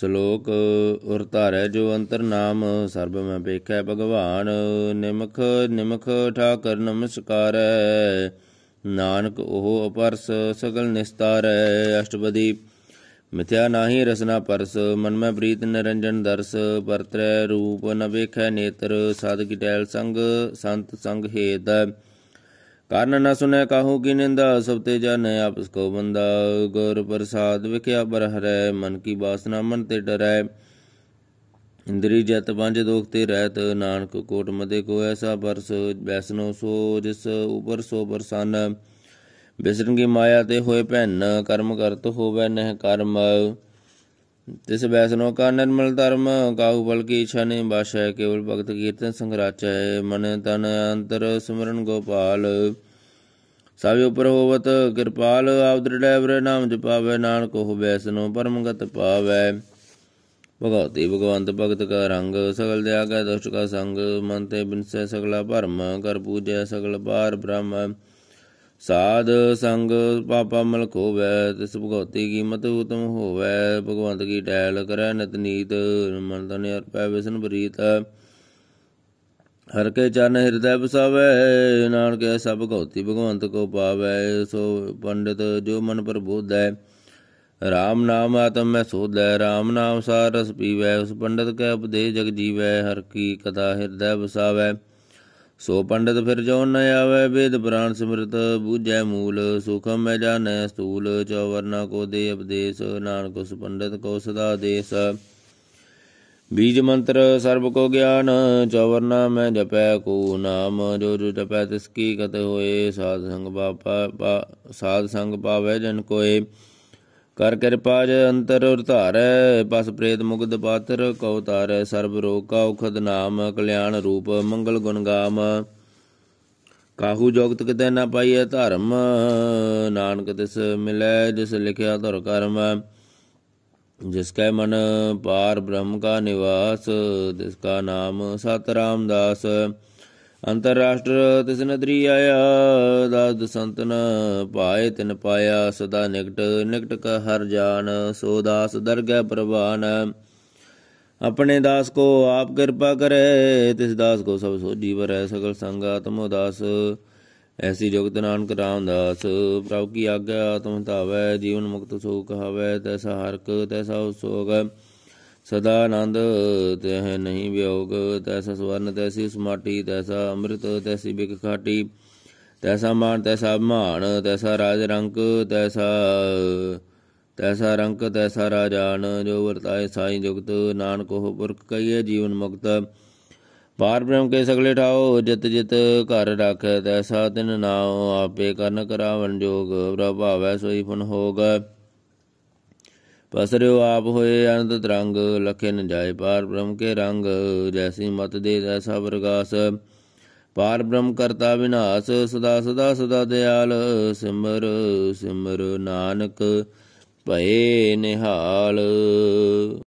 ਸ਼ਲੋਕ ਉਰ ਧਾਰੈ ਜੋ ਅੰਤਰਨਾਮ ਸਰਬ ਮੈਂ ਵੇਖੈ ਭਗਵਾਨ ਨਿਮਖ ਨਿਮਖ ਠਾਕਰ ਨਮਸਕਾਰੈ ਨਾਨਕ ਉਹ ਅਪਰਸ ਸਗਲ ਨਿਸਤਾਰੈ ਅਸ਼ਟਪਦੀ ਮਿਥਿਆ ਨਾਹੀ ਰਸਨਾ ਪਰਸ ਮਨ ਮੈਂ ਪ੍ਰੀਤ ਨਿਰੰਜਨ ਦਰਸ ਪਰਤਰੈ ਰੂਪ ਨ ਵੇਖੈ ਨੇਤਰ ਸਾਧ ਕੀ ਟੈਲ ਸੰਗ ਸੰਤ ਸੰਗ ਹੇਦ ਕਰਨ ਨ ਸੁਨੇ ਕਾਹੂ ਕੀ ਨਿੰਦਾ ਸਭ ਤੇ ਜਾਣੈ ਆਪਸ ਕੋ ਬੰਦਾ ਗੁਰ ਪ੍ਰਸਾਦ ਵਿਖਿਆ ਬਰਹ ਹਰੈ ਮਨ ਕੀ ਬਾਸਨਾ ਮਨ ਤੇ ਡਰੈ ਇੰਦਰੀ ਜਤ ਪੰਜ ਦੋਖ ਤੇ ਰਹਿਤ ਨਾਨਕ ਕੋਟ ਮਦੇ ਕੋ ਐਸਾ ਬਰਸ ਬੈਸਨੋ ਸੋ ਜਿਸ ਉਪਰ ਸੋ ਬਰਸਨ ਬਿਸਰਨ ਕੀ ਮਾਇਆ ਤੇ ਹੋਏ ਭੈਨ ਕਰਮ ਕਰਤ ਹੋਵੇ ਨਹਿ ਕਰਮ ਤਿਸ ਬੈਸਨੋ ਕਾ ਨਿਰਮਲ ਧਰਮ ਕਾਉ ਬਲ ਕੀ ਇਛਾ ਨੇ ਬਾਸ਼ਾ ਕੇਵਲ ਭਗਤ ਕੀਰਤਨ ਸੰਗਰਾਚੈ ਮਨ ਤਨ ਅੰਤਰ ਸਿਮਰਨ ਗੋਪਾਲ ਸਭ ਉਪਰ ਹੋਵਤ ਕਿਰਪਾਲ ਆਪ ਦ੍ਰਿੜੈ ਬਰੇ ਨਾਮ ਜਪਾਵੇ ਨਾਨਕ ਹੋ ਬੈਸਨੋ ਪਰਮਗਤ ਪਾਵੈ ਭਗਵਤੀ ਭਗਵੰਤ ਭਗਤ ਕਾ ਰੰਗ ਸਗਲ ਦਿਆਗਾ ਆਗਾ ਦੁਸ਼ਟ ਕਾ ਸੰਗ ਮਨ ਤੇ ਬਿਨਸੈ ਸਗਲਾ ਭਰਮ ਕਰ ਪੂਜੈ ਸਗਲ ਬਾਰ ਬ੍ਰਹਮ ਸਾਧ ਸੰਗ ਪਾਪਾ ਮਲ ਖੋਵੈ ਤਿਸ ਭਗਉਤੀ ਕੀਮਤ ਉਤਮ ਹੋਵੈ ਭਗਵੰਤ ਕੀ ਟੈਲ ਕਰੈ ਨਿਤ ਨੀਤ ਮਨ ਤਨ ਅਰਪੈ ਵਿਸ਼ਨ ਬਰੀਤ ਹਰ ਕੇ ਚਰਨ ਹਿਰਦੈ ਬਸਾਵੇ ਨਾਨਕ ਸਭ ਭਗਉਤੀ ਭਗਵੰਤ ਕੋ ਪਾਵੈ ਸੋ ਪੰਡਿਤ ਜੋ ਮਨ ਪ੍ਰਬੋਧੈ ਰਾਮ ਨਾਮ ਆਤਮ ਮੈਂ ਸੋਧੈ ਰਾਮ ਨਾਮ ਸਾਰ ਰਸ ਪੀਵੈ ਉਸ ਪੰਡਤ ਕੈ ਉਪਦੇਸ਼ ਜਗ ਜੀਵੈ ਹਰ ਕੀ ਕਥਾ ਹਿਰਦੈ ਬਸਾਵੇ ਸੋ ਪੰਡਤ ਫਿਰ ਜੋ ਨ ਆਵੇ ਵੇਦ ਪ੍ਰਾਨ ਸਿਮਰਤ ਬੂਝੈ ਮੂਲ ਸੁਖਮ ਮੈਂ ਜਾਣੈ ਸਤੂਲ ਵਰਨਾ ਕੋ ਦੇ ਉਪਦੇਸ਼ ਨਾਨਕ ਉਸ ਪੰਡਤ ਕੋ ਸਦਾ ਦੇਸ ਬੀਜ ਮੰਤਰ ਸਰਬ ਕੋ ਗਿਆਨ ਵਰਨਾ ਮੈਂ ਜਪੈ ਕੋ ਨਾਮ ਜੋ ਜੋ ਜਪੈ ਤਿਸ ਕੀ ਕਤ ਹੋਏ ਸਾਧ ਸੰਗ ਪਾਪਾ ਸਾਧ ਸੰਗ ਪਾਵੇ ਜਨ ਕੋਏ ਕਰ ਕਿਰਪਾ ਜ ਅੰਤਰ ਉਰਧਾਰੈ ਬਸ ਪ੍ਰੇਤ ਮੁਗਦ ਪਾਤਰ ਕਉ ਤਾਰੈ ਸਰਬ ਰੋਗ ਕਾ ਉਖਦ ਨਾਮ ਕਲਿਆਣ ਰੂਪ ਮੰਗਲ ਗੁਣ ਗਾਮ ਕਾਹੂ ਜੋਗਤ ਕਿਤੇ ਨਾ ਪਾਈਐ ਧਰਮ ਨਾਨਕ ਤਿਸ ਮਿਲੈ ਜਿਸ ਲਿਖਿਆ ਧੁਰ ਕਰਮ ਜਿਸ ਕੈ ਮਨ ਪਾਰ ਬ੍ਰਹਮ ਕਾ ਨਿਵਾਸ ਜਿਸ ਕਾ ਨਾਮ ਸਤ ਰਾਮਦਾਸ ਅੰਤਰਰਾਸ਼ਟਰ ਤਿਸ ਨਦਰੀ ਆਇਆ ਦਾਦ ਸੰਤਨ ਭਾਏ ਤਿਨ ਪਾਇਆ ਸਦਾ ਨਿਕਟ ਨਿਕਟ ਕਾ ਹਰ ਜਾਨ ਸੋ ਦਾਸ ਦਰਗਹਿ ਪ੍ਰਵਾਨ ਆਪਣੇ ਦਾਸ ਕੋ ਆਪ ਕਿਰਪਾ ਕਰੇ ਤਿਸ ਦਾਸ ਕੋ ਸਭ ਸੋਜੀ ਵਰੈ ਸਗਲ ਸੰਗਾਤਮੋ ਦਾਸ ਐਸੀ ਜੁਗਤ ਨਾਨਕ ਰਾਮਦਾਸ ਪ੍ਰਭ ਕੀ ਆਗਿਆ ਆਤਮ ਧਾਵੈ ਜੀਵਨ ਮੁਕਤ ਸੋ ਕਹਾਵੈ ਤੈਸਾ ਹਰਕ ਤੈਸਾ ਸੋਗ ਸਦਾ ਆਨੰਦ ਹੈ ਨਹੀਂ ਵਿਯੋਗ ਤੈਸਾ ਸਵਰਨ ਤੈਸੀ ਸਮਾਟੀ ਤੈਸਾ ਅੰਮ੍ਰਿਤ ਤੈਸੀ ਬਿਕ ਖਾਟੀ ਤੈਸਾ ਮਾਨ ਤੈਸਾ ਅਭਮਾਨ ਤੈਸਾ ਰਾਜ ਰੰਕ ਤੈਸਾ ਤੈਸਾ ਰੰਕ ਤੈਸਾ ਰਾਜਾਨ ਜੋ ਵਰਤਾਏ ਸਾਈ ਜੁਗਤ ਨਾਨਕ ਹੋ ਪੁਰਖ ਕਈਏ ਜੀਵਨ ਮੁਕਤ ਪਾਰ ਬ੍ਰਹਮ ਕੇ ਸਗਲੇ ਠਾਓ ਜਿਤ ਜਿਤ ਘਰ ਰੱਖੈ ਤੈਸਾ ਤਿਨ ਨਾਉ ਆਪੇ ਕਰਨ ਕਰਾਵਨ ਜੋਗ ਪ੍ਰਭਾਵੈ ਸੋਈ ਫਨ ਹੋਗੈ ਪਸਰਿਓ ਆਪ ਹੋਏ ਅਨੰਤ ਤਰੰਗ ਲਖੇ ਨ ਜਾਏ ਪਾਰ ਬ੍ਰਹਮ ਕੇ ਰੰਗ ਜੈਸੀ ਮਤ ਦੇ ਤੈਸਾ ਵਰਗਾਸ ਪਾਰ ਬ੍ਰਹਮ ਕਰਤਾ ਵਿਨਾਸ਼ ਸਦਾ ਸਦਾ ਸਦਾ ਦਿਆਲ ਸਿਮਰ ਸਿਮਰ ਨਾਨਕ ਭਏ ਨਿਹਾਲ